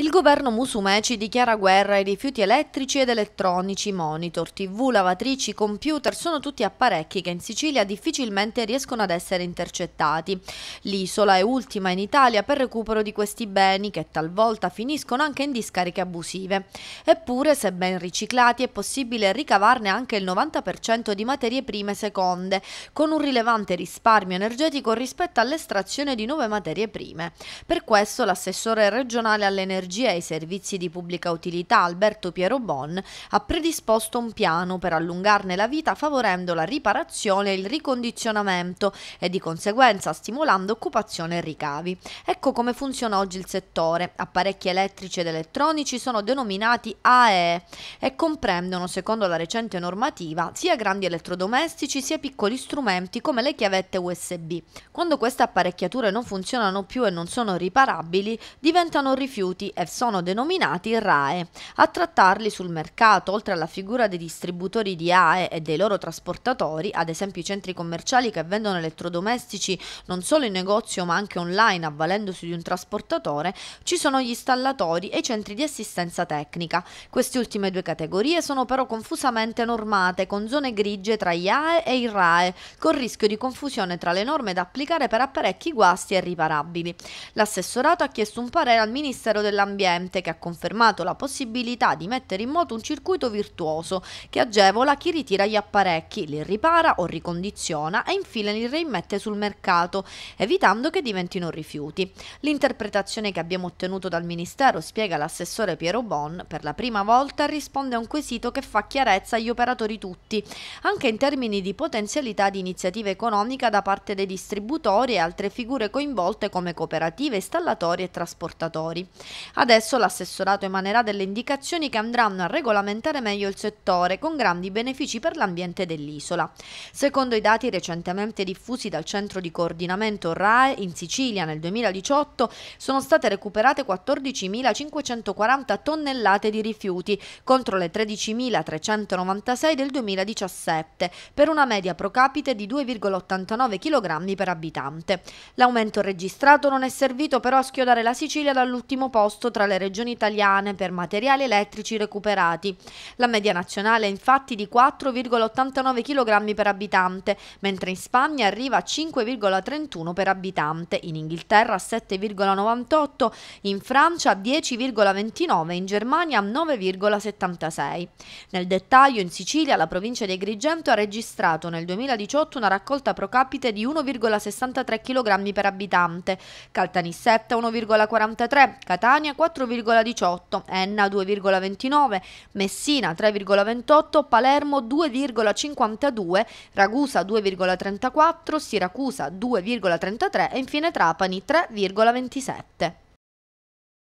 Il governo Musumeci dichiara guerra ai rifiuti elettrici ed elettronici, monitor, tv, lavatrici, computer, sono tutti apparecchi che in Sicilia difficilmente riescono ad essere intercettati. L'isola è ultima in Italia per recupero di questi beni che talvolta finiscono anche in discariche abusive. Eppure, se ben riciclati, è possibile ricavarne anche il 90% di materie prime seconde, con un rilevante risparmio energetico rispetto all'estrazione di nuove materie prime. Per questo l'assessore regionale all'energia energia e servizi di pubblica utilità Alberto Piero Bon ha predisposto un piano per allungarne la vita favorendo la riparazione e il ricondizionamento e di conseguenza stimolando occupazione e ricavi. Ecco come funziona oggi il settore. Apparecchi elettrici ed elettronici sono denominati AE e comprendono, secondo la recente normativa, sia grandi elettrodomestici sia piccoli strumenti come le chiavette USB. Quando queste apparecchiature non funzionano più e non sono riparabili, diventano rifiuti e sono denominati RAE. A trattarli sul mercato, oltre alla figura dei distributori di AE e dei loro trasportatori, ad esempio i centri commerciali che vendono elettrodomestici non solo in negozio ma anche online avvalendosi di un trasportatore, ci sono gli installatori e i centri di assistenza tecnica. Queste ultime due categorie sono però confusamente normate con zone grigie tra gli AE e i RAE, con rischio di confusione tra le norme da applicare per apparecchi guasti e riparabili. L'assessorato ha chiesto un parere al Ministero della dell'Ambiente che ha confermato la possibilità di mettere in moto un circuito virtuoso che agevola chi ritira gli apparecchi, li ripara o ricondiziona e infine li reimmette sul mercato, evitando che diventino rifiuti. L'interpretazione che abbiamo ottenuto dal Ministero, spiega l'assessore Piero Bon, per la prima volta risponde a un quesito che fa chiarezza agli operatori tutti, anche in termini di potenzialità di iniziativa economica da parte dei distributori e altre figure coinvolte come cooperative, installatori e trasportatori. Adesso l'assessorato emanerà delle indicazioni che andranno a regolamentare meglio il settore, con grandi benefici per l'ambiente dell'isola. Secondo i dati recentemente diffusi dal centro di coordinamento RAE, in Sicilia nel 2018 sono state recuperate 14.540 tonnellate di rifiuti, contro le 13.396 del 2017, per una media pro capite di 2,89 kg per abitante. L'aumento registrato non è servito però a schiodare la Sicilia dall'ultimo posto posto tra le regioni italiane per materiali elettrici recuperati. La media nazionale è infatti di 4,89 kg per abitante, mentre in Spagna arriva a 5,31 per abitante, in Inghilterra 7,98, in Francia 10,29 e in Germania 9,76. Nel dettaglio in Sicilia la provincia di Agrigento ha registrato nel 2018 una raccolta pro capite di 1,63 kg per abitante, Caltanissetta 1,43, Catania Catania 4,18, Enna 2,29, Messina 3,28, Palermo 2,52, Ragusa 2,34, Siracusa 2,33 e infine Trapani 3,27.